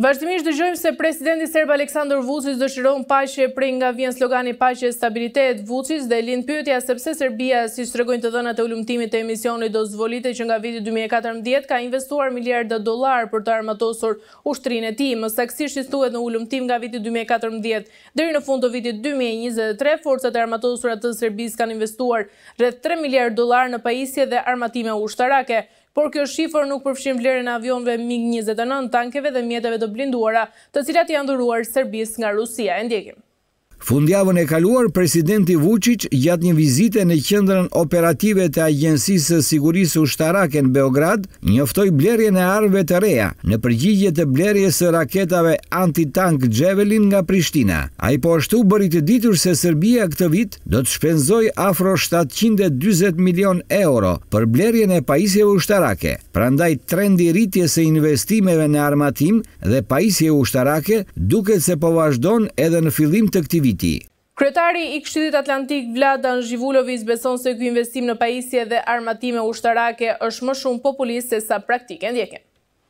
Vazhdimisht dëgjojmë se presidenti serb Aleksandar Vučić dëshiron paqe prej nga vjen slogani paqe e stabilitet Vucis dhe lind pyetja sepse Serbia, siç tregojnë të dhënat e ullumtimit të emisionit do zvolite që nga viti 2014 ka investuar miliarda dollar për të armatosur ushtrinë e tij, më saktësisht i thuhet në ullumtim nga viti 2014 deri në fund të vitit 2023 forcat e armatosura të Serbis kanë investuar rreth 3 miljard dollar në pajisje dhe armatime ushtarake. Por kjo shifër nuk përfshim vlerën avionve MiG-29, tankeve dhe mjetëve të blinduara të cilat janë dhuruar Serbis nga Rusia e ndjekim. Fundjavën e kaluar, presidenti Vucic gjatë një vizite në qëndrën operative të Agjensisë Sigurisë Ushtarake në Beograd, njoftoj blerje në arve të reja në përgjigje të blerje së raketave anti-tank Gjevelin nga Prishtina. A i po ashtu bërit të ditur se Serbia këtë vit do të shpenzoj afro 720 milion euro për blerje në pajisjeve ushtarake. Prandaj trendi rritje se investimeve në armatim dhe pajisje ushtarake duket se po vazhdon edhe në filim të këti viti. Kretari i kështidit Atlantik Vladan Zhivulovic beson se kjo investim në pajisje dhe armatime ushtarake është më shumë populist se sa praktike ndjekin.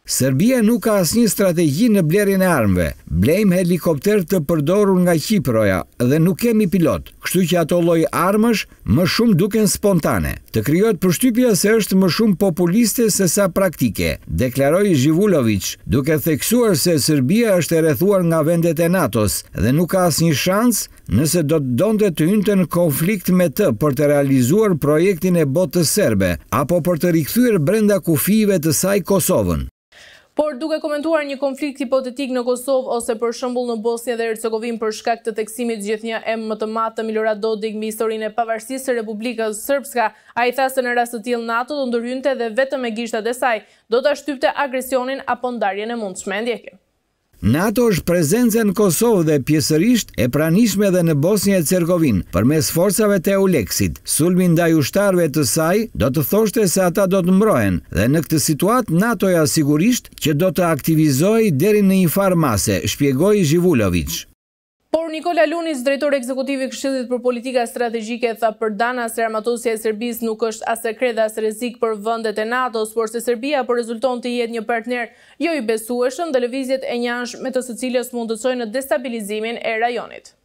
Serbia nuk ka asnjë strategji në blerjen e armëve. Blejmë helikopter të përdorur nga Kiproja dhe nuk kemi pilot, kështu që ato lloj armësh më shumë duken spontane. Të krijohet përshtypja se është më shumë populiste se sa praktike, deklaroi Zhivulovic, duke theksuar se Serbia është e rrethuar nga vendet e NATO-s dhe nuk ka asnjë shans nëse do të donte të hynte në konflikt me të për të realizuar projektin e të serbe apo për të rikthyer brenda kufive të saj Kosovën. Por duke komentuar një konflikt hipotetik në Kosovë ose për shëmbull në Bosnia dhe Ercegovin për shkak të teksimit gjithë një emë më të matë të Milorat Dodik mi historinë e pavarësisë e Republikës Sërpska, a i thasë në rast të tjilë NATO të ndërhynte dhe vetëm e gjishtat e saj do të ashtypte agresionin apo ndarjen e mundshme shmendjekin. NATO është prezencën në Kosovë dhe pjesërisht e pranishme dhe në Bosnjë e Cergovin për mes forcave të Euleksit. Sulmi ndaj ushtarve të saj do të thoshte se ata do të mbrohen dhe në këtë situat NATO-ja sigurisht që do të aktivizoi deri në një farmase, shpjegoi Zhivulovic. Nikola Lunis, drejtor ekzekutiv i Këshillit për Politika Strategjike, tha për dana se armatosja e Serbisë nuk është as sekret as rrezik për vendet e NATO-s, por se Serbia po rezulton të jetë një partner jo i besueshëm dhe lëvizjet e me të së cilës mund të destabilizimin e rajonit.